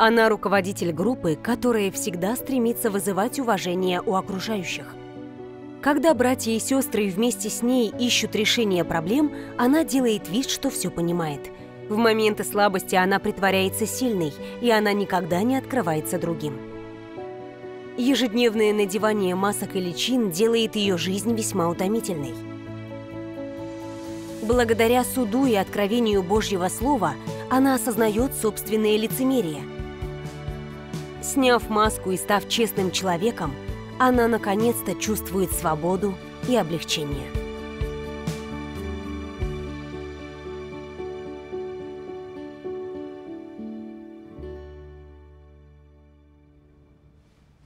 Она руководитель группы, которая всегда стремится вызывать уважение у окружающих. Когда братья и сестры вместе с ней ищут решение проблем, она делает вид, что все понимает. В моменты слабости она притворяется сильной, и она никогда не открывается другим. Ежедневное надевание масок и личин делает ее жизнь весьма утомительной. Благодаря суду и откровению Божьего Слова она осознает собственное лицемерие – Сняв маску и став честным человеком, она наконец-то чувствует свободу и облегчение.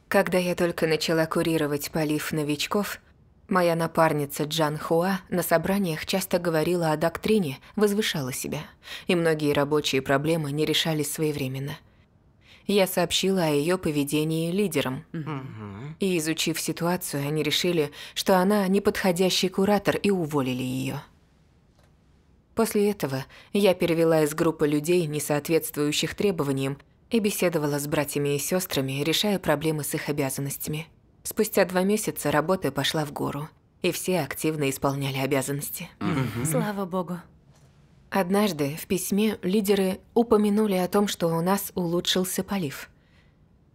Когда я только начала курировать полив новичков, моя напарница Джан Хуа на собраниях часто говорила о доктрине, возвышала себя, и многие рабочие проблемы не решались своевременно – я сообщила о ее поведении лидерам. Угу. И изучив ситуацию, они решили, что она неподходящий куратор и уволили ее. После этого я перевела из группы людей, не соответствующих требованиям, и беседовала с братьями и сестрами, решая проблемы с их обязанностями. Спустя два месяца работа пошла в гору, и все активно исполняли обязанности. Угу. Слава богу. Однажды в письме лидеры упомянули о том, что у нас улучшился полив.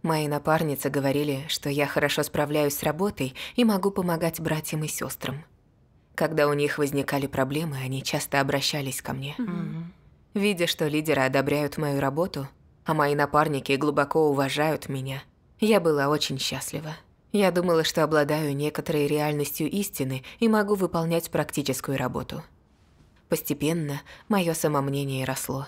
Мои напарницы говорили, что я хорошо справляюсь с работой и могу помогать братьям и сестрам. Когда у них возникали проблемы, они часто обращались ко мне. Mm-hmm. Видя, что лидеры одобряют мою работу, а мои напарники глубоко уважают меня, я была очень счастлива. Я думала, что обладаю некоторой реальностью истины и могу выполнять практическую работу – Постепенно мое самомнение росло.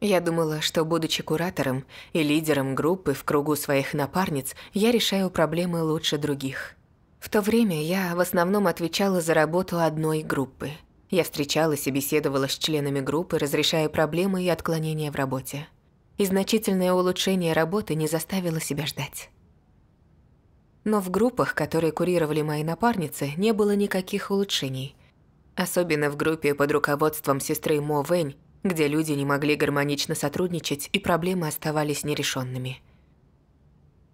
Я думала, что, будучи куратором и лидером группы в кругу своих напарниц, я решаю проблемы лучше других. В то время я в основном отвечала за работу одной группы. Я встречалась и беседовала с членами группы, разрешая проблемы и отклонения в работе. И значительное улучшение работы не заставило себя ждать. Но в группах, которые курировали мои напарницы, не было никаких улучшений – Особенно в группе под руководством сестры Мо Вэнь, где люди не могли гармонично сотрудничать и проблемы оставались нерешенными.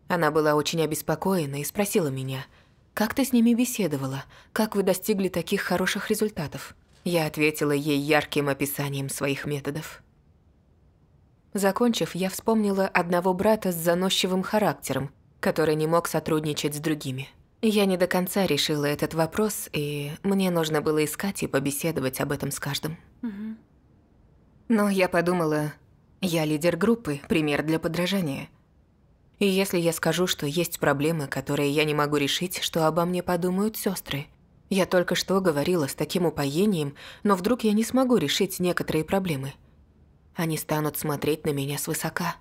Она была очень обеспокоена и спросила меня, «Как ты с ними беседовала? Как вы достигли таких хороших результатов?» Я ответила ей ярким описанием своих методов. Закончив, я вспомнила одного брата с заносчивым характером, который не мог сотрудничать с другими – я не до конца решила этот вопрос, и мне нужно было искать и побеседовать об этом с каждым. Угу. Но я подумала, я лидер группы, пример для подражания. И если я скажу, что есть проблемы, которые я не могу решить, что обо мне подумают сестры. Я только что говорила с таким упоением, но вдруг я не смогу решить некоторые проблемы. Они станут смотреть на меня свысока.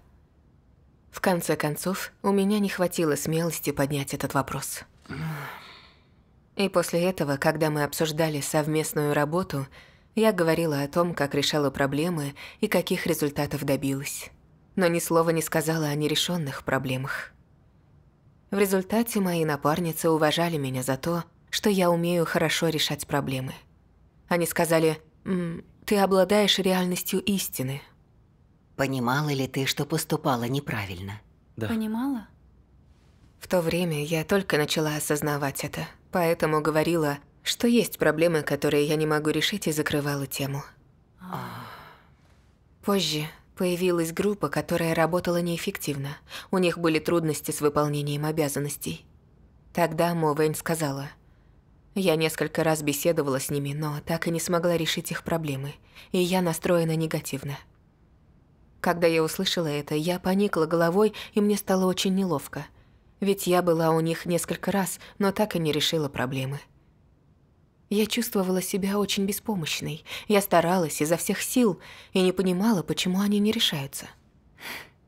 В конце концов, у меня не хватило смелости поднять этот вопрос. И после этого, когда мы обсуждали совместную работу, я говорила о том, как решала проблемы и каких результатов добилась. Но ни слова не сказала о нерешенных проблемах. В результате мои напарницы уважали меня за то, что я умею хорошо решать проблемы. Они сказали «Ты обладаешь реальностью истины». Понимала ли ты, что поступала неправильно? Да. Понимала? В то время я только начала осознавать это, поэтому говорила, что есть проблемы, которые я не могу решить, и закрывала тему. А. Позже появилась группа, которая работала неэффективно. У них были трудности с выполнением обязанностей. Тогда Мо Вэнь сказала. Я несколько раз беседовала с ними, но так и не смогла решить их проблемы, и я настроена негативно. Когда я услышала это, я поникла головой, и мне стало очень неловко ведь я была у них несколько раз, но так и не решила проблемы. Я чувствовала себя очень беспомощной. Я старалась изо всех сил и не понимала, почему они не решаются.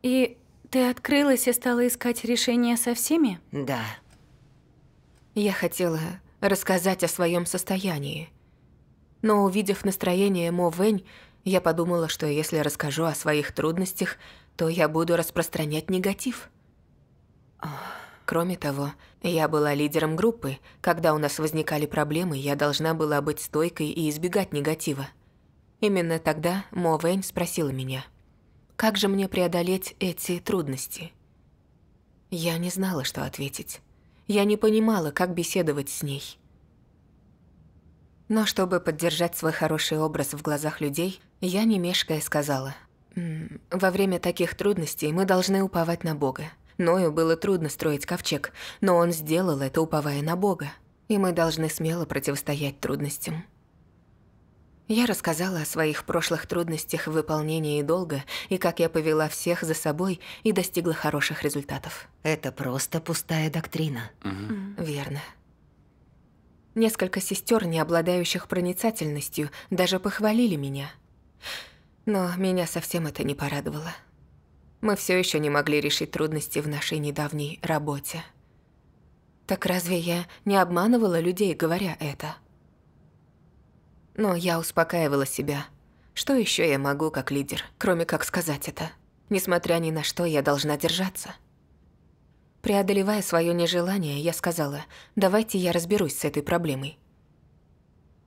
И ты открылась и стала искать решение со всеми? Да. Я хотела рассказать о своем состоянии. Но увидев настроение Мо Вэнь, я подумала, что если расскажу о своих трудностях, то я буду распространять негатив. Ох. Кроме того, я была лидером группы. Когда у нас возникали проблемы, я должна была быть стойкой и избегать негатива. Именно тогда Мо Вэнь спросила меня, «Как же мне преодолеть эти трудности?» Я не знала, что ответить. Я не понимала, как беседовать с ней. Но чтобы поддержать свой хороший образ в глазах людей, я не мешкая сказала, «Во время таких трудностей мы должны уповать на Бога. Ною было трудно строить ковчег, но он сделал это, уповая на Бога. И мы должны смело противостоять трудностям. Я рассказала о своих прошлых трудностях в выполнении долга и как я повела всех за собой и достигла хороших результатов. Это просто пустая доктрина. Угу. Верно. Несколько сестер, не обладающих проницательностью, даже похвалили меня. Но меня совсем это не порадовало мы все еще не могли решить трудности в нашей недавней работе. Так разве я не обманывала людей, говоря это? Но я успокаивала себя. Что еще я могу как лидер, кроме как сказать это? Несмотря ни на что, я должна держаться. Преодолевая свое нежелание, я сказала, давайте я разберусь с этой проблемой.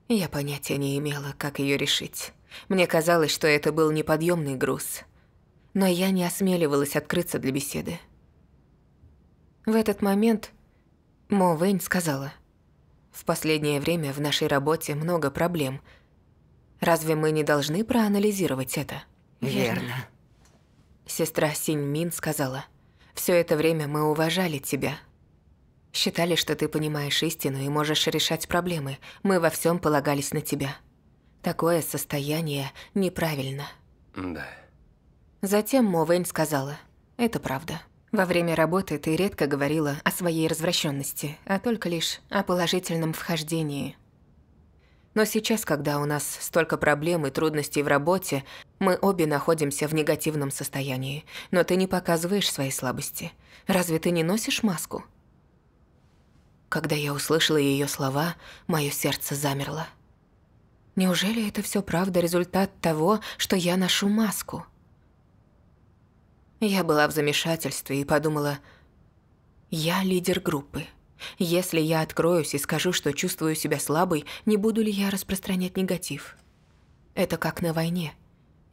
Я понятия не имела, как ее решить. Мне казалось, что это был неподъемный груз – но я не осмеливалась открыться для беседы. В этот момент Мо Вэнь сказала, «В последнее время в нашей работе много проблем. Разве мы не должны проанализировать это?» «Верно». Сестра Синь Мин сказала, «Все это время мы уважали тебя. Считали, что ты понимаешь истину и можешь решать проблемы. Мы во всем полагались на тебя. Такое состояние неправильно». «Да». Затем Мо сказала, «Это правда. Во время работы ты редко говорила о своей развращенности, а только лишь о положительном вхождении». Но сейчас, когда у нас столько проблем и трудностей в работе, мы обе находимся в негативном состоянии, но ты не показываешь свои слабости. Разве ты не носишь маску?» Когда я услышала ее слова, мое сердце замерло. Неужели это все правда результат того, что я ношу маску? Я была в замешательстве и подумала, я лидер группы. Если я откроюсь и скажу, что чувствую себя слабой, не буду ли я распространять негатив? Это как на войне.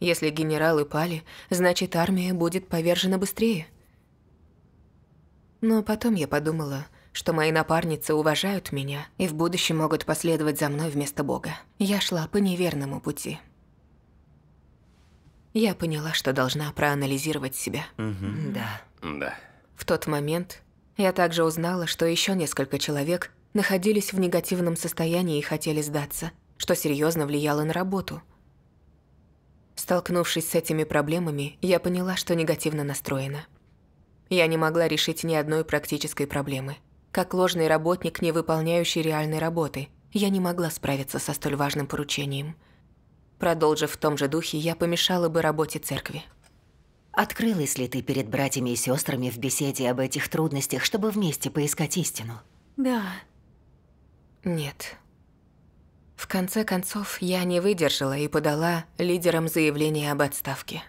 Если генералы пали, значит армия будет повержена быстрее. Но потом я подумала, что мои напарницы уважают меня и в будущем могут последовать за мной вместо Бога. Я шла по неверному пути. Я поняла, что должна проанализировать себя. Угу. Да. Да. В тот момент я также узнала, что еще несколько человек находились в негативном состоянии и хотели сдаться, что серьезно влияло на работу. Столкнувшись с этими проблемами, я поняла, что негативно настроена. Я не могла решить ни одной практической проблемы. Как ложный работник, не выполняющий реальной работы, я не могла справиться со столь важным поручением – Продолжив в том же духе, я помешала бы работе церкви. Открылась ли ты перед братьями и сестрами в беседе об этих трудностях, чтобы вместе поискать истину? Да. Нет. В конце концов, я не выдержала и подала лидерам заявление об отставке.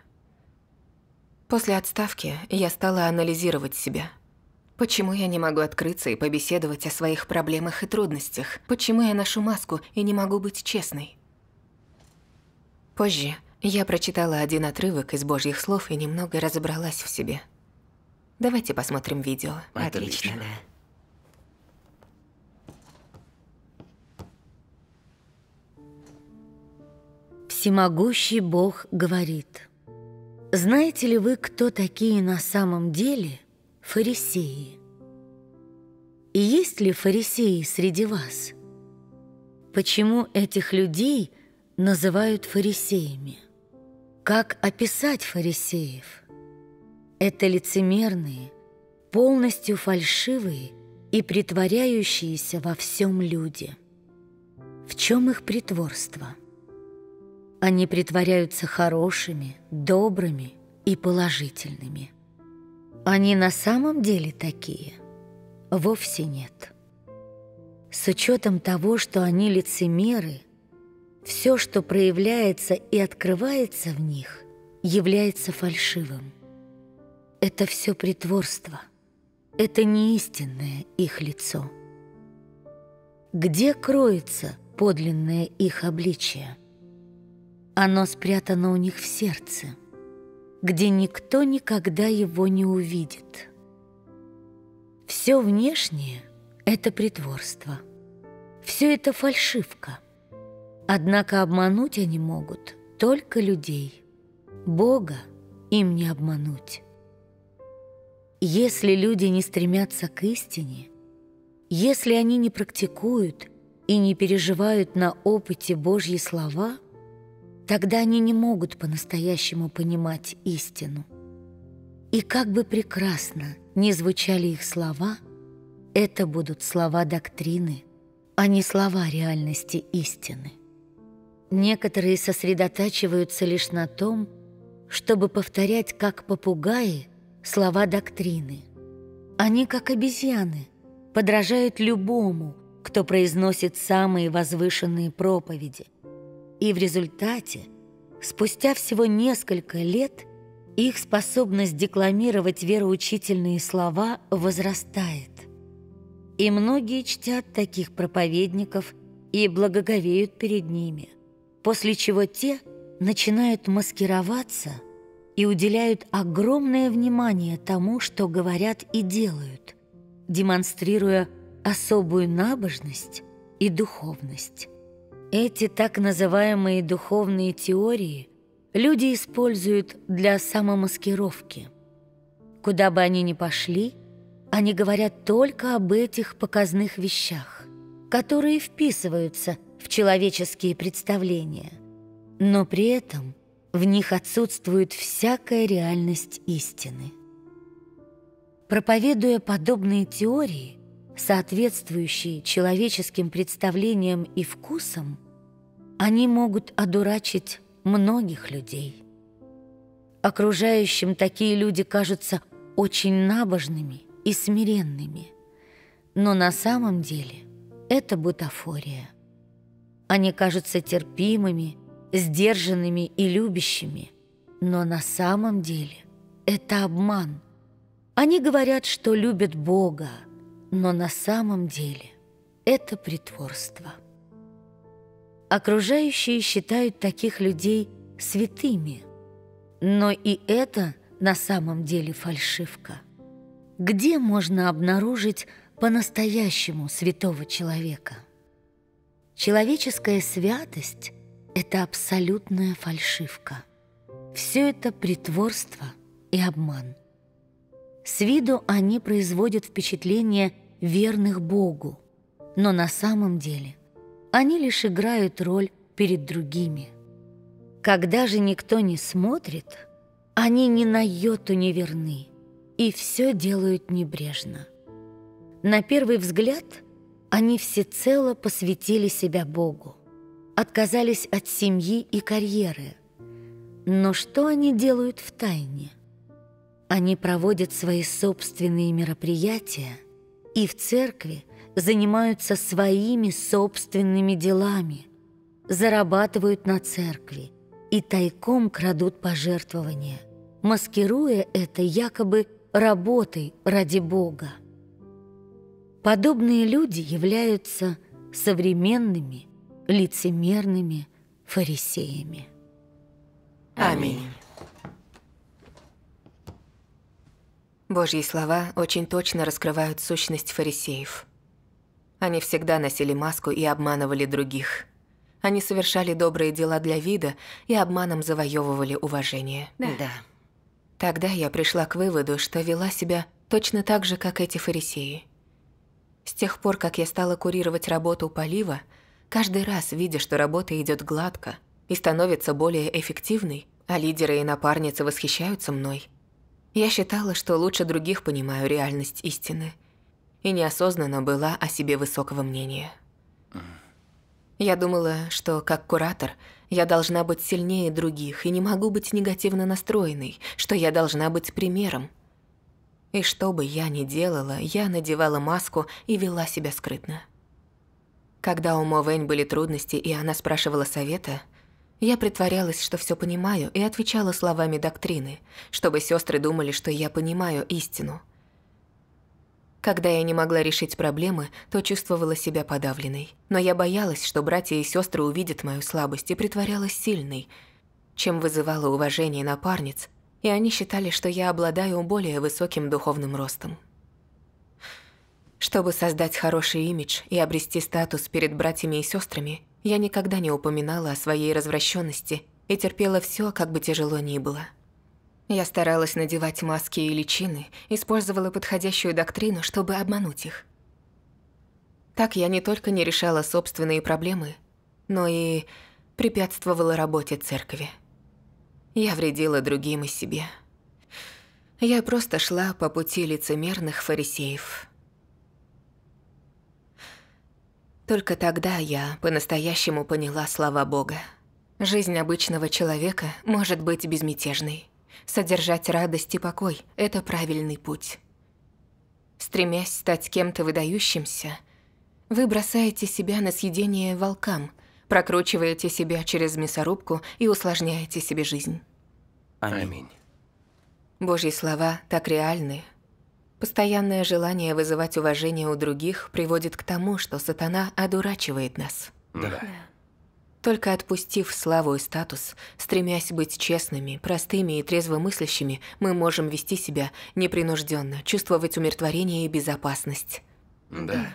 После отставки я стала анализировать себя. Почему я не могу открыться и побеседовать о своих проблемах и трудностях? Почему я ношу маску и не могу быть честной? Позже я прочитала один отрывок из Божьих слов и немного разобралась в себе. Давайте посмотрим видео. Отлично, Отлично да. Всемогущий Бог говорит, «Знаете ли вы, кто такие на самом деле фарисеи? И есть ли фарисеи среди вас? Почему этих людей называют фарисеями. Как описать фарисеев? Это лицемерные, полностью фальшивые и притворяющиеся во всем люди. В чем их притворство? Они притворяются хорошими, добрыми и положительными. Они на самом деле такие? Вовсе нет. С учетом того, что они лицемеры – все, что проявляется и открывается в них, является фальшивым. Это все притворство. Это не истинное их лицо. Где кроется подлинное их обличие? Оно спрятано у них в сердце, где никто никогда его не увидит. Все внешнее — это притворство. Все это фальшивка — Однако обмануть они могут только людей. Бога им не обмануть. Если люди не стремятся к истине, если они не практикуют и не переживают на опыте Божьи слова, тогда они не могут по-настоящему понимать истину. И как бы прекрасно ни звучали их слова, это будут слова доктрины, а не слова реальности истины. Некоторые сосредотачиваются лишь на том, чтобы повторять, как попугаи, слова доктрины. Они, как обезьяны, подражают любому, кто произносит самые возвышенные проповеди. И в результате, спустя всего несколько лет, их способность декламировать вероучительные слова возрастает. И многие чтят таких проповедников и благоговеют перед ними – после чего те начинают маскироваться и уделяют огромное внимание тому, что говорят и делают, демонстрируя особую набожность и духовность. Эти так называемые духовные теории люди используют для самомаскировки. Куда бы они ни пошли, они говорят только об этих показных вещах, которые вписываются – в человеческие представления, но при этом в них отсутствует всякая реальность истины. Проповедуя подобные теории, соответствующие человеческим представлениям и вкусам, они могут одурачить многих людей. Окружающим такие люди кажутся очень набожными и смиренными, но на самом деле это бутафория. Они кажутся терпимыми, сдержанными и любящими. Но на самом деле это обман. Они говорят, что любят Бога, но на самом деле это притворство. Окружающие считают таких людей святыми, но и это на самом деле фальшивка. Где можно обнаружить по-настоящему святого человека – Человеческая святость — это абсолютная фальшивка. Все это притворство и обман. С виду они производят впечатление верных Богу, но на самом деле они лишь играют роль перед другими. Когда же никто не смотрит, они ни на йоту не верны и все делают небрежно. На первый взгляд — они всецело посвятили себя Богу, отказались от семьи и карьеры. Но что они делают в тайне? Они проводят свои собственные мероприятия и в церкви занимаются своими собственными делами, зарабатывают на церкви и тайком крадут пожертвования, маскируя это якобы работой ради Бога. Подобные люди являются современными, лицемерными фарисеями. Аминь. Божьи слова очень точно раскрывают сущность фарисеев. Они всегда носили маску и обманывали других. Они совершали добрые дела для вида и обманом завоевывали уважение. Да. Тогда я пришла к выводу, что вела себя точно так же, как эти фарисеи. С тех пор, как я стала курировать работу полива, каждый раз, видя, что работа идет гладко и становится более эффективной, а лидеры и напарницы восхищаются мной, я считала, что лучше других понимаю реальность истины и неосознанно была о себе высокого мнения. Я думала, что как куратор я должна быть сильнее других и не могу быть негативно настроенной, что я должна быть примером, и что бы я ни делала, я надевала маску и вела себя скрытно. Когда у Мо Вэнь были трудности, и она спрашивала совета, я притворялась, что все понимаю, и отвечала словами доктрины, чтобы сестры думали, что я понимаю истину. Когда я не могла решить проблемы, то чувствовала себя подавленной. Но я боялась, что братья и сестры увидят мою слабость, и притворялась сильной, чем вызывала уважение напарниц и они считали, что я обладаю более высоким духовным ростом. Чтобы создать хороший имидж и обрести статус перед братьями и сестрами, я никогда не упоминала о своей развращенности и терпела все, как бы тяжело ни было. Я старалась надевать маски и личины, использовала подходящую доктрину, чтобы обмануть их. Так я не только не решала собственные проблемы, но и препятствовала работе церкви. Я вредила другим и себе. Я просто шла по пути лицемерных фарисеев. Только тогда я по-настоящему поняла слова Бога. Жизнь обычного человека может быть безмятежной. Содержать радость и покой – это правильный путь. Стремясь стать кем-то выдающимся, вы бросаете себя на съедение волкам, прокручиваете себя через мясорубку и усложняете себе жизнь. Аминь. Божьи слова так реальны. Постоянное желание вызывать уважение у других приводит к тому, что сатана одурачивает нас. да. Только отпустив славу и статус, стремясь быть честными, простыми и трезвомыслящими, мы можем вести себя непринужденно, чувствовать умиротворение и безопасность. Да.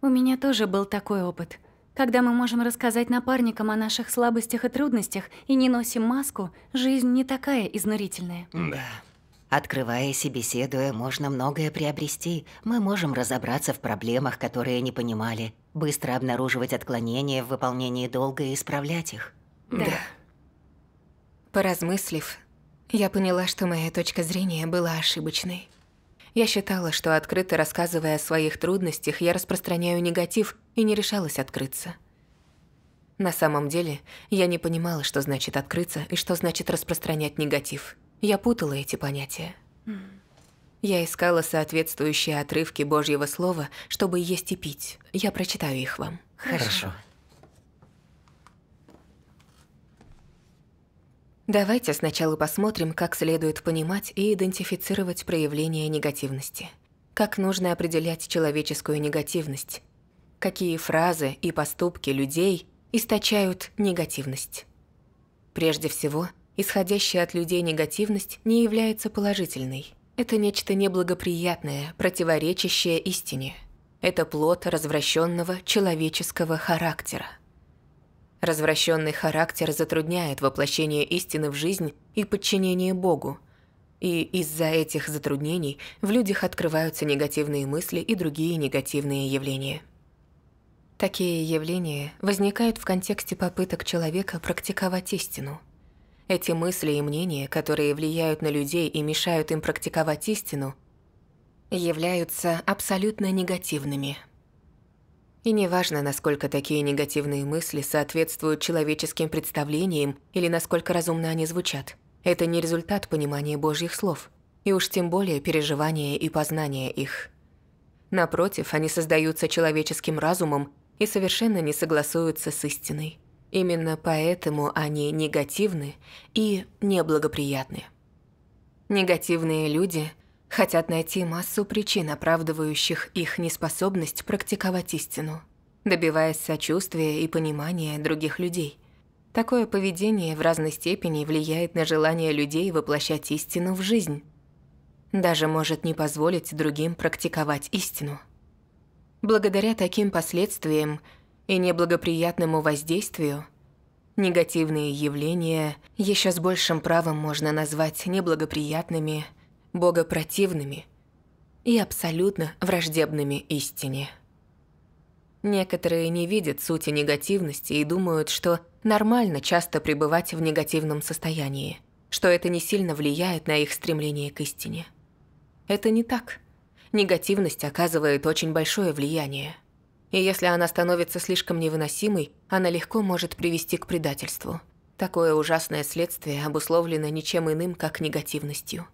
У меня тоже был такой опыт – когда мы можем рассказать напарникам о наших слабостях и трудностях и не носим маску, жизнь не такая изнурительная. Да. Открываясь и беседуя, можно многое приобрести. Мы можем разобраться в проблемах, которые не понимали, быстро обнаруживать отклонения в выполнении долга и исправлять их. Да. да. Поразмыслив, я поняла, что моя точка зрения была ошибочной. Я считала, что открыто рассказывая о своих трудностях, я распространяю негатив и не решалась открыться. На самом деле, я не понимала, что значит открыться и что значит распространять негатив. Я путала эти понятия. Я искала соответствующие отрывки Божьего Слова, чтобы есть и пить. Я прочитаю их вам. Хорошо. Хорошо. Давайте сначала посмотрим, как следует понимать и идентифицировать проявления негативности. Как нужно определять человеческую негативность. Какие фразы и поступки людей источают негативность. Прежде всего, исходящая от людей негативность не является положительной. Это нечто неблагоприятное, противоречащее истине. Это плод развращенного человеческого характера. Развращенный характер затрудняет воплощение истины в жизнь и подчинение Богу. И из-за этих затруднений в людях открываются негативные мысли и другие негативные явления. Такие явления возникают в контексте попыток человека практиковать истину. Эти мысли и мнения, которые влияют на людей и мешают им практиковать истину, являются абсолютно негативными – и неважно, насколько такие негативные мысли соответствуют человеческим представлениям или насколько разумно они звучат. Это не результат понимания Божьих слов, и уж тем более переживания и познания их. Напротив, они создаются человеческим разумом и совершенно не согласуются с истиной. Именно поэтому они негативны и неблагоприятны. Негативные люди Хотят найти массу причин, оправдывающих их неспособность практиковать истину, добиваясь сочувствия и понимания других людей. Такое поведение в разной степени влияет на желание людей воплощать истину в жизнь. Даже может не позволить другим практиковать истину. Благодаря таким последствиям и неблагоприятному воздействию негативные явления еще с большим правом можно назвать неблагоприятными – богопротивными и абсолютно враждебными истине. Некоторые не видят сути негативности и думают, что нормально часто пребывать в негативном состоянии, что это не сильно влияет на их стремление к истине. Это не так. Негативность оказывает очень большое влияние. И если она становится слишком невыносимой, она легко может привести к предательству. Такое ужасное следствие обусловлено ничем иным, как негативностью.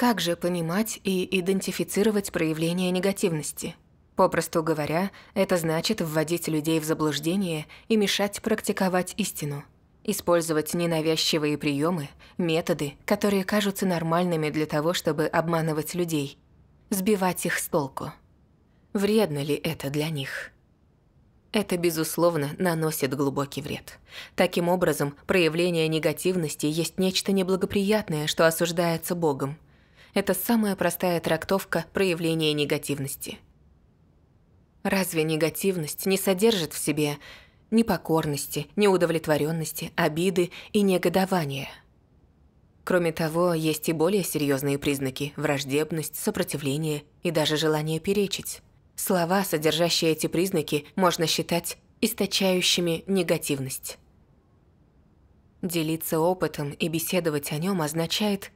Как же понимать и идентифицировать проявления негативности? Попросту говоря, это значит вводить людей в заблуждение и мешать практиковать истину. Использовать ненавязчивые приемы, методы, которые кажутся нормальными для того, чтобы обманывать людей. Сбивать их с толку. Вредно ли это для них? Это, безусловно, наносит глубокий вред. Таким образом, проявление негативности есть нечто неблагоприятное, что осуждается Богом – это самая простая трактовка проявления негативности. Разве негативность не содержит в себе непокорности, неудовлетворенности, обиды и негодования? Кроме того, есть и более серьезные признаки – враждебность, сопротивление и даже желание перечить. Слова, содержащие эти признаки, можно считать источающими негативность. Делиться опытом и беседовать о нем означает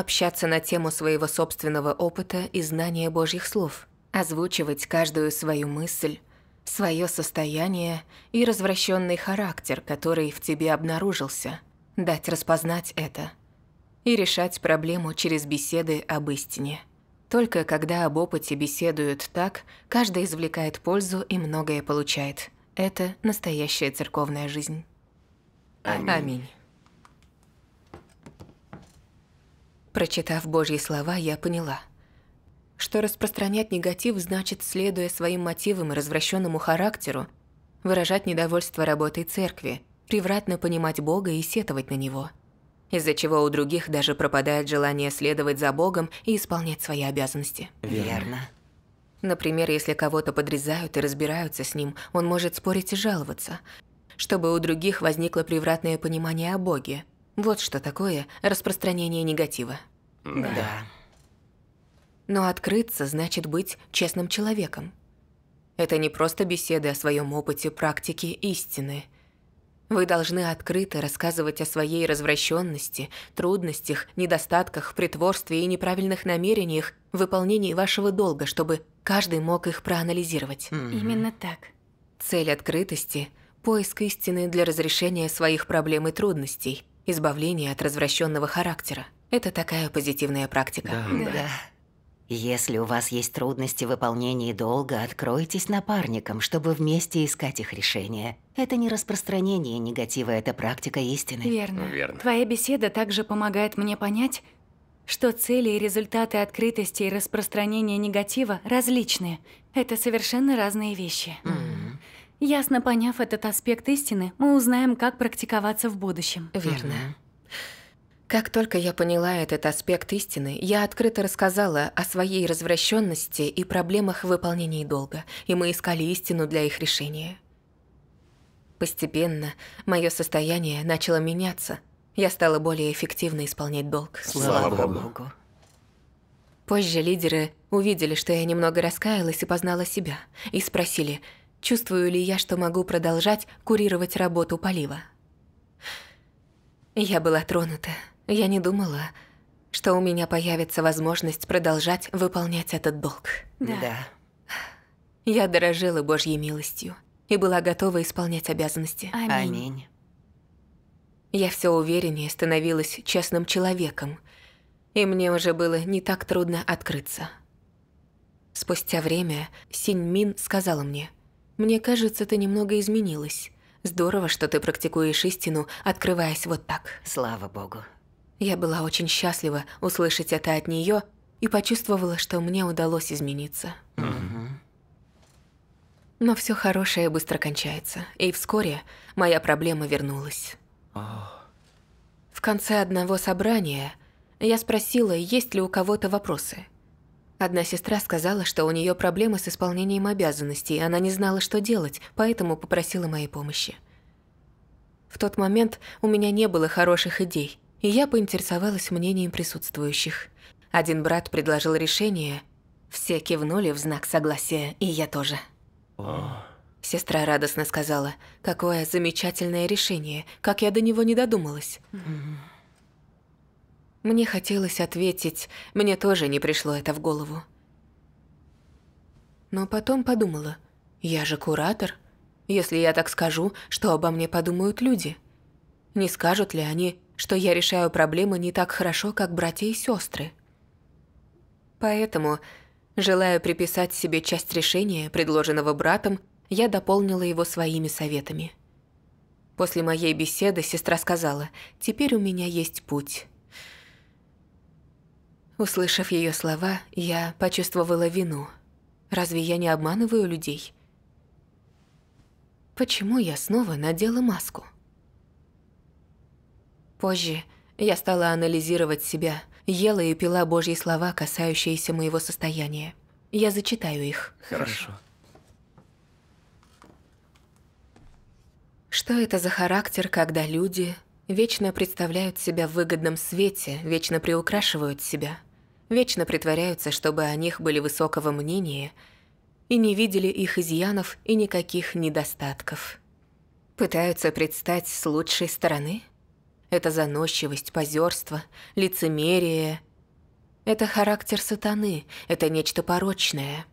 общаться на тему своего собственного опыта и знания Божьих слов, озвучивать каждую свою мысль, свое состояние и развращенный характер, который в тебе обнаружился, дать распознать это и решать проблему через беседы об истине. Только когда об опыте беседуют так, каждый извлекает пользу и многое получает. Это настоящая церковная жизнь. Аминь. Аминь. Прочитав Божьи слова, я поняла, что распространять негатив значит, следуя своим мотивам и развращенному характеру, выражать недовольство работой церкви, превратно понимать Бога и сетовать на Него, из-за чего у других даже пропадает желание следовать за Богом и исполнять свои обязанности. Верно. Например, если кого-то подрезают и разбираются с ним, он может спорить и жаловаться, чтобы у других возникло превратное понимание о Боге – вот что такое распространение негатива. Да. да. Но открыться значит быть честным человеком. Это не просто беседы о своем опыте, практике, истины. Вы должны открыто рассказывать о своей развращенности, трудностях, недостатках, притворстве и неправильных намерениях в выполнении вашего долга, чтобы каждый мог их проанализировать. Именно так. Цель открытости – поиск истины для разрешения своих проблем и трудностей – избавление от развращенного характера. Это такая позитивная практика. Да. да. Если у вас есть трудности в выполнении долга, откройтесь напарникам, чтобы вместе искать их решение. Это не распространение негатива, это практика истины. Верно. Верно. Твоя беседа также помогает мне понять, что цели и результаты открытости и распространения негатива различны. Это совершенно разные вещи. Mm. Ясно поняв этот аспект истины, мы узнаем, как практиковаться в будущем. Верно. Как только я поняла этот аспект истины, я открыто рассказала о своей развращенности и проблемах в выполнении долга, и мы искали истину для их решения. Постепенно мое состояние начало меняться. Я стала более эффективно исполнять долг. Слава, Слава Богу. Богу. Позже лидеры увидели, что я немного раскаялась и познала себя, и спросили – чувствую ли я, что могу продолжать курировать работу полива. Я была тронута. Я не думала, что у меня появится возможность продолжать выполнять этот долг. Да. да. Я дорожила Божьей милостью и была готова исполнять обязанности. Аминь. Аминь. Я все увереннее становилась честным человеком, и мне уже было не так трудно открыться. Спустя время Синьмин сказала мне, мне кажется, ты немного изменилась. Здорово, что ты практикуешь истину, открываясь вот так. Слава богу. Я была очень счастлива услышать это от нее и почувствовала, что мне удалось измениться. Угу. Но все хорошее быстро кончается, и вскоре моя проблема вернулась. О. В конце одного собрания я спросила, есть ли у кого-то вопросы – Одна сестра сказала, что у нее проблемы с исполнением обязанностей, она не знала, что делать, поэтому попросила моей помощи. В тот момент у меня не было хороших идей, и я поинтересовалась мнением присутствующих. Один брат предложил решение, все кивнули в знак согласия, и я тоже. О. Сестра радостно сказала, какое замечательное решение, как я до него не додумалась. Mm мне хотелось ответить, мне тоже не пришло это в голову. Но потом подумала, я же куратор. Если я так скажу, что обо мне подумают люди? Не скажут ли они, что я решаю проблемы не так хорошо, как братья и сестры? Поэтому, желая приписать себе часть решения, предложенного братом, я дополнила его своими советами. После моей беседы сестра сказала, «Теперь у меня есть путь». Услышав ее слова, я почувствовала вину. Разве я не обманываю людей? Почему я снова надела маску? Позже я стала анализировать себя, ела и пила Божьи слова, касающиеся моего состояния. Я зачитаю их. Хорошо. Что это за характер, когда люди Вечно представляют себя в выгодном свете, вечно приукрашивают себя, вечно притворяются, чтобы о них были высокого мнения и не видели их изъянов и никаких недостатков. Пытаются предстать с лучшей стороны? Это заносчивость, позерство, лицемерие. Это характер сатаны, это нечто порочное.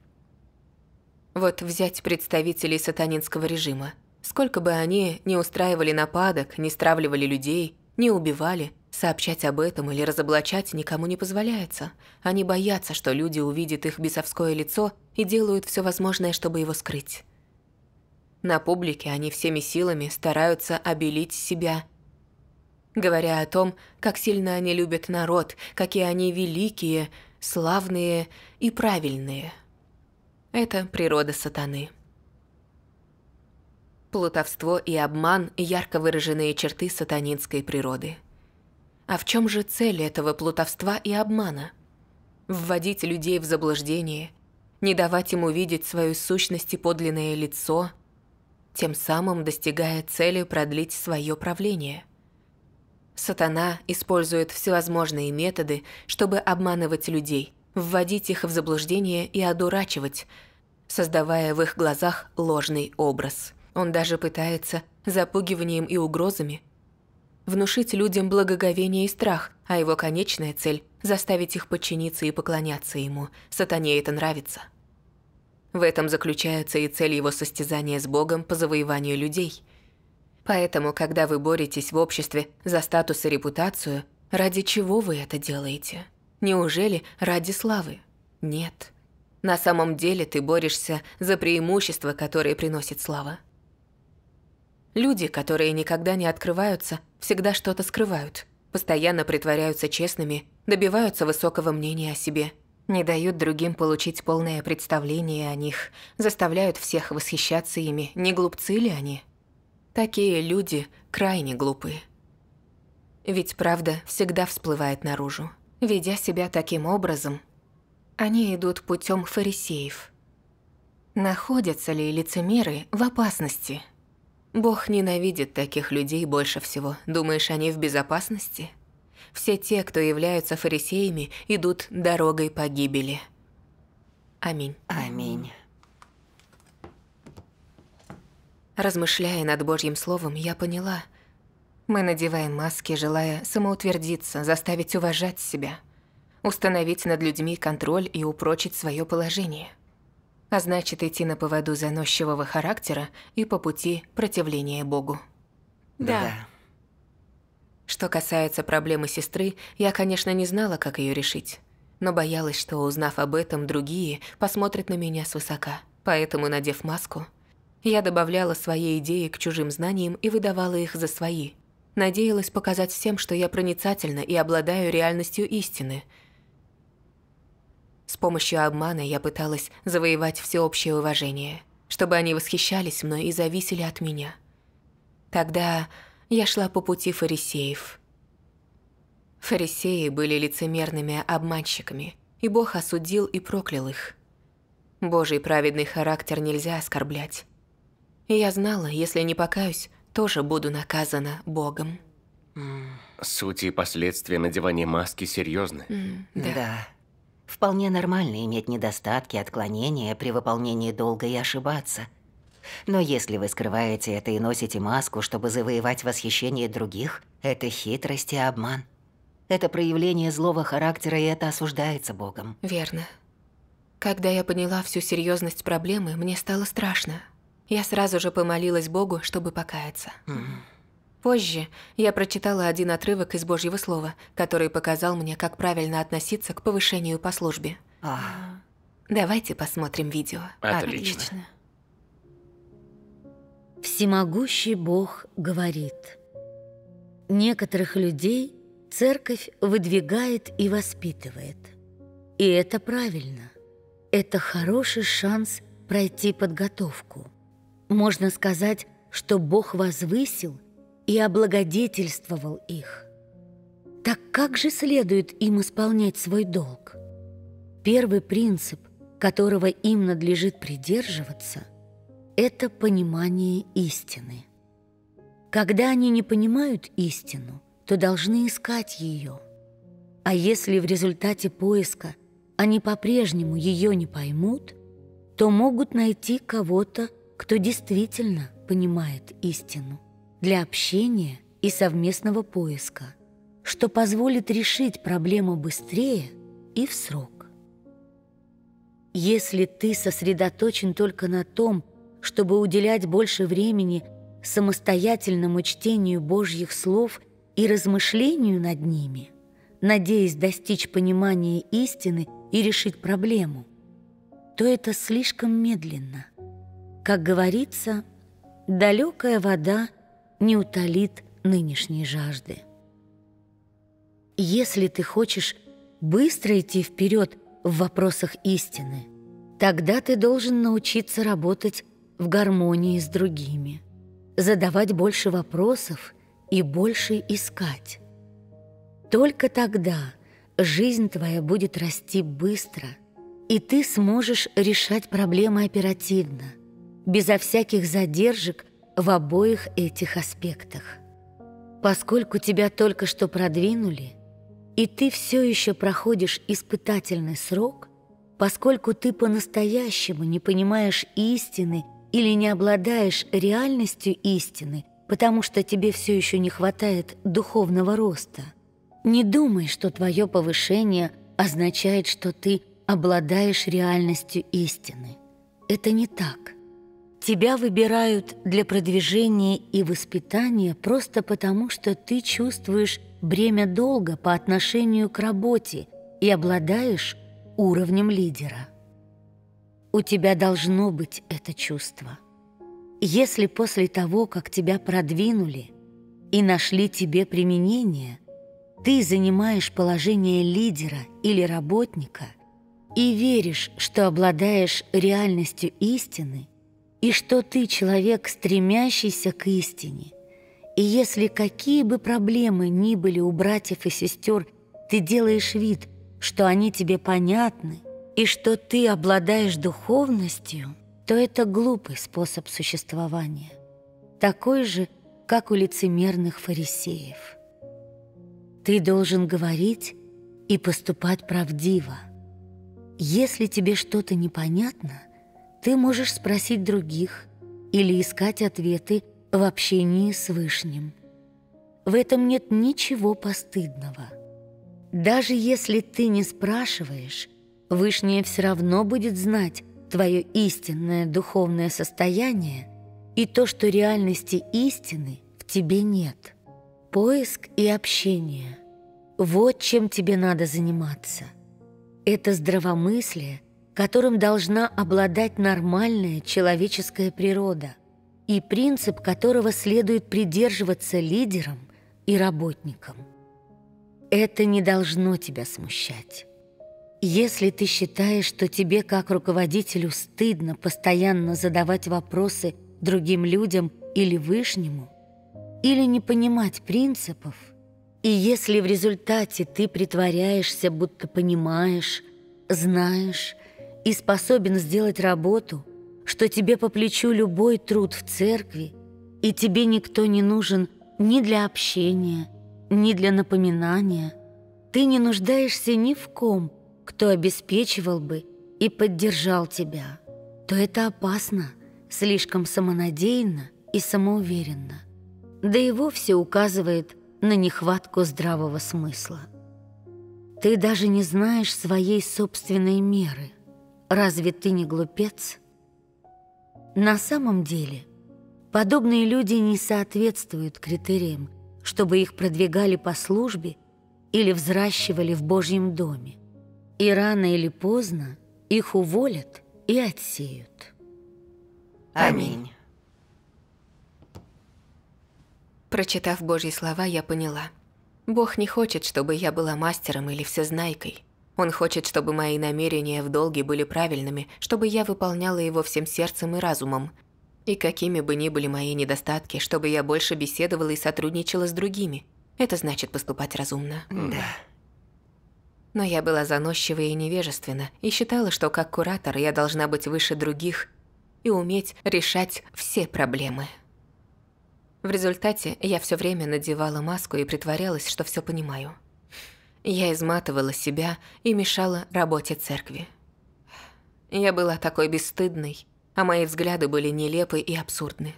Вот взять представителей сатанинского режима – Сколько бы они ни устраивали нападок, не стравливали людей, не убивали, сообщать об этом или разоблачать никому не позволяется. Они боятся, что люди увидят их бесовское лицо и делают все возможное, чтобы его скрыть. На публике они всеми силами стараются обелить себя, говоря о том, как сильно они любят народ, какие они великие, славные и правильные. Это природа сатаны. Плутовство и обман – ярко выраженные черты сатанинской природы. А в чем же цель этого плутовства и обмана? Вводить людей в заблуждение, не давать им увидеть свою сущность и подлинное лицо, тем самым достигая цели продлить свое правление. Сатана использует всевозможные методы, чтобы обманывать людей, вводить их в заблуждение и одурачивать, создавая в их глазах ложный образ – он даже пытается запугиванием и угрозами внушить людям благоговение и страх, а его конечная цель – заставить их подчиниться и поклоняться ему. Сатане это нравится. В этом заключается и цель его состязания с Богом по завоеванию людей. Поэтому, когда вы боретесь в обществе за статус и репутацию, ради чего вы это делаете? Неужели ради славы? Нет. На самом деле ты борешься за преимущества, которые приносит слава. Люди, которые никогда не открываются, всегда что-то скрывают, постоянно притворяются честными, добиваются высокого мнения о себе, не дают другим получить полное представление о них, заставляют всех восхищаться ими, не глупцы ли они? Такие люди крайне глупые. Ведь правда всегда всплывает наружу. Ведя себя таким образом, они идут путем фарисеев. Находятся ли лицемеры в опасности – Бог ненавидит таких людей больше всего. Думаешь, они в безопасности? Все те, кто являются фарисеями, идут дорогой погибели. Аминь. Аминь. Размышляя над Божьим Словом, я поняла. Мы надеваем маски, желая самоутвердиться, заставить уважать себя, установить над людьми контроль и упрочить свое положение – а значит идти на поводу заносчивого характера и по пути противления Богу. Да. да. Что касается проблемы сестры, я, конечно, не знала, как ее решить. Но боялась, что, узнав об этом, другие посмотрят на меня свысока. Поэтому, надев маску, я добавляла свои идеи к чужим знаниям и выдавала их за свои. Надеялась показать всем, что я проницательна и обладаю реальностью истины – с помощью обмана я пыталась завоевать всеобщее уважение, чтобы они восхищались мной и зависели от меня. Тогда я шла по пути фарисеев. Фарисеи были лицемерными обманщиками, и Бог осудил и проклял их. Божий праведный характер нельзя оскорблять. И я знала, если не покаюсь, тоже буду наказана Богом. Суть и последствия надевания маски серьезны. Mm, да. да. Вполне нормально иметь недостатки, отклонения при выполнении долга и ошибаться. Но если вы скрываете это и носите маску, чтобы завоевать восхищение других, это хитрость и обман. Это проявление злого характера, и это осуждается Богом. Верно. Когда я поняла всю серьезность проблемы, мне стало страшно. Я сразу же помолилась Богу, чтобы покаяться. Mm -hmm. Позже я прочитала один отрывок из Божьего Слова, который показал мне, как правильно относиться к повышению по службе. А. Давайте посмотрим видео. Отлично. Отлично. Всемогущий Бог говорит. Некоторых людей церковь выдвигает и воспитывает. И это правильно. Это хороший шанс пройти подготовку. Можно сказать, что Бог возвысил – и облагодетельствовал их. Так как же следует им исполнять свой долг? Первый принцип, которого им надлежит придерживаться, это понимание истины. Когда они не понимают истину, то должны искать ее. А если в результате поиска они по-прежнему ее не поймут, то могут найти кого-то, кто действительно понимает истину для общения и совместного поиска, что позволит решить проблему быстрее и в срок. Если ты сосредоточен только на том, чтобы уделять больше времени самостоятельному чтению Божьих слов и размышлению над ними, надеясь достичь понимания истины и решить проблему, то это слишком медленно. Как говорится, далекая вода — не утолит нынешней жажды. Если ты хочешь быстро идти вперед в вопросах истины, тогда ты должен научиться работать в гармонии с другими, задавать больше вопросов и больше искать. Только тогда жизнь твоя будет расти быстро, и ты сможешь решать проблемы оперативно, безо всяких задержек в обоих этих аспектах. Поскольку тебя только что продвинули, и ты все еще проходишь испытательный срок, поскольку ты по-настоящему не понимаешь истины или не обладаешь реальностью истины, потому что тебе все еще не хватает духовного роста, не думай, что твое повышение означает, что ты обладаешь реальностью истины. Это не так. Тебя выбирают для продвижения и воспитания просто потому, что ты чувствуешь бремя долга по отношению к работе и обладаешь уровнем лидера. У тебя должно быть это чувство. Если после того, как тебя продвинули и нашли тебе применение, ты занимаешь положение лидера или работника и веришь, что обладаешь реальностью истины – и что ты человек, стремящийся к истине. И если какие бы проблемы ни были у братьев и сестер, ты делаешь вид, что они тебе понятны, и что ты обладаешь духовностью, то это глупый способ существования, такой же, как у лицемерных фарисеев. Ты должен говорить и поступать правдиво. Если тебе что-то непонятно – ты можешь спросить других или искать ответы в общении с Вышним. В этом нет ничего постыдного. Даже если ты не спрашиваешь, Вышнее все равно будет знать твое истинное духовное состояние и то, что реальности истины в тебе нет. Поиск и общение – вот чем тебе надо заниматься. Это здравомыслие – которым должна обладать нормальная человеческая природа и принцип которого следует придерживаться лидерам и работникам. Это не должно тебя смущать. Если ты считаешь, что тебе как руководителю стыдно постоянно задавать вопросы другим людям или Вышнему, или не понимать принципов, и если в результате ты притворяешься, будто понимаешь, знаешь и способен сделать работу, что тебе по плечу любой труд в церкви, и тебе никто не нужен ни для общения, ни для напоминания. Ты не нуждаешься ни в ком, кто обеспечивал бы и поддержал тебя, то это опасно, слишком самонадеянно и самоуверенно. Да и вовсе указывает на нехватку здравого смысла. Ты даже не знаешь своей собственной меры – «Разве ты не глупец?» На самом деле, подобные люди не соответствуют критериям, чтобы их продвигали по службе или взращивали в Божьем доме. И рано или поздно их уволят и отсеют. Аминь. Прочитав Божьи слова, я поняла. Бог не хочет, чтобы я была мастером или всезнайкой – он хочет, чтобы мои намерения в долге были правильными, чтобы я выполняла его всем сердцем и разумом. И какими бы ни были мои недостатки, чтобы я больше беседовала и сотрудничала с другими. Это значит поступать разумно. Да. Но я была заносчива и невежественна, и считала, что как куратор я должна быть выше других и уметь решать все проблемы. В результате я все время надевала маску и притворялась, что все понимаю. Я изматывала себя и мешала работе церкви. Я была такой бесстыдной, а мои взгляды были нелепы и абсурдны.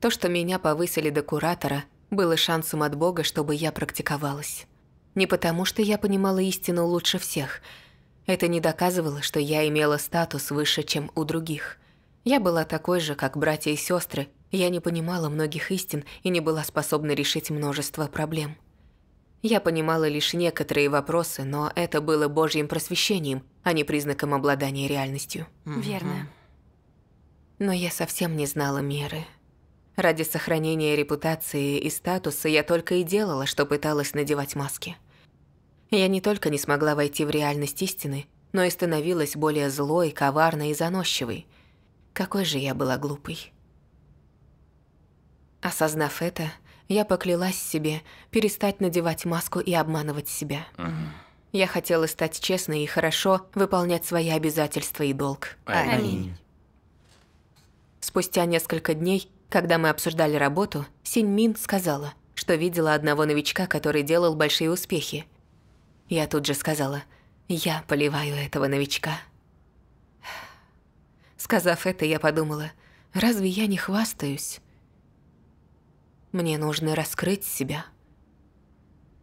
То, что меня повысили до куратора, было шансом от Бога, чтобы я практиковалась. Не потому, что я понимала истину лучше всех. Это не доказывало, что я имела статус выше, чем у других. Я была такой же, как братья и сестры. Я не понимала многих истин и не была способна решить множество проблем. Я понимала лишь некоторые вопросы, но это было божьим просвещением, а не признаком обладания реальностью. Верно. Но я совсем не знала меры. Ради сохранения репутации и статуса я только и делала, что пыталась надевать маски. Я не только не смогла войти в реальность истины, но и становилась более злой, коварной и заносчивой. Какой же я была глупой. Осознав это, я поклялась себе перестать надевать маску и обманывать себя. Я хотела стать честной и хорошо выполнять свои обязательства и долг. Э, аминь. Спустя несколько дней, когда мы обсуждали работу, Синьмин сказала, что видела одного новичка, который делал большие успехи. Я тут же сказала, я поливаю этого новичка. Сказав это, я подумала, разве я не хвастаюсь? Мне нужно раскрыть себя.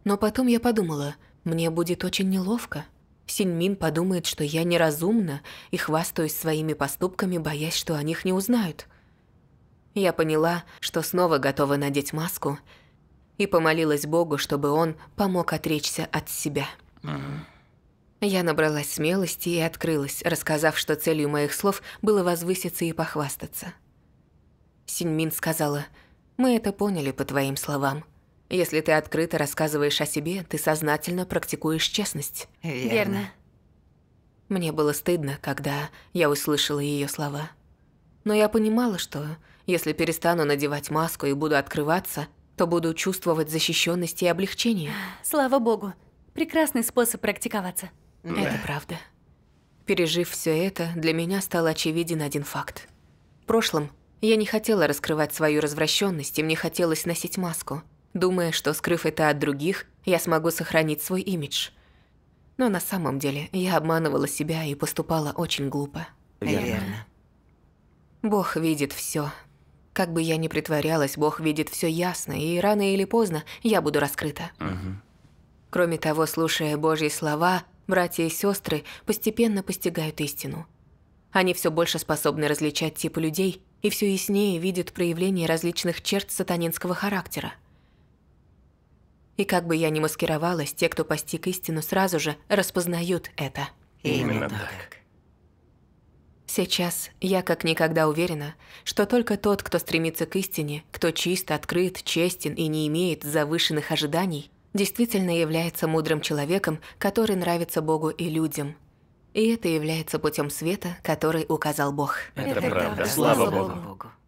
Но потом я подумала, мне будет очень неловко. Синьмин подумает, что я неразумна и хвастаюсь своими поступками, боясь, что о них не узнают. Я поняла, что снова готова надеть маску, и помолилась Богу, чтобы он помог отречься от себя. Я набралась смелости и открылась, рассказав, что целью моих слов было возвыситься и похвастаться. Синьмин сказала – мы это поняли по твоим словам. Если ты открыто рассказываешь о себе, ты сознательно практикуешь честность. Верно. Верно. Мне было стыдно, когда я услышала ее слова. Но я понимала, что если перестану надевать маску и буду открываться, то буду чувствовать защищенность и облегчение. Слава богу. Прекрасный способ практиковаться. Это правда. Пережив все это, для меня стал очевиден один факт. В прошлом я не хотела раскрывать свою развращенность, и мне хотелось носить маску, думая, что, скрыв это от других, я смогу сохранить свой имидж. Но на самом деле я обманывала себя и поступала очень глупо. Верно. Бог видит все. Как бы я ни притворялась, Бог видит все ясно, и рано или поздно я буду раскрыта. Угу. Кроме того, слушая Божьи слова, братья и сестры постепенно постигают истину. Они все больше способны различать типы людей и все яснее видит проявление различных черт сатанинского характера. И как бы я ни маскировалась, те, кто постиг истину, сразу же распознают это. Именно так. Сейчас я как никогда уверена, что только тот, кто стремится к истине, кто чист, открыт, честен и не имеет завышенных ожиданий, действительно является мудрым человеком, который нравится Богу и людям – и это является путем света, который указал Бог. Это, это правда. правда. Слава, Слава Богу. Богу.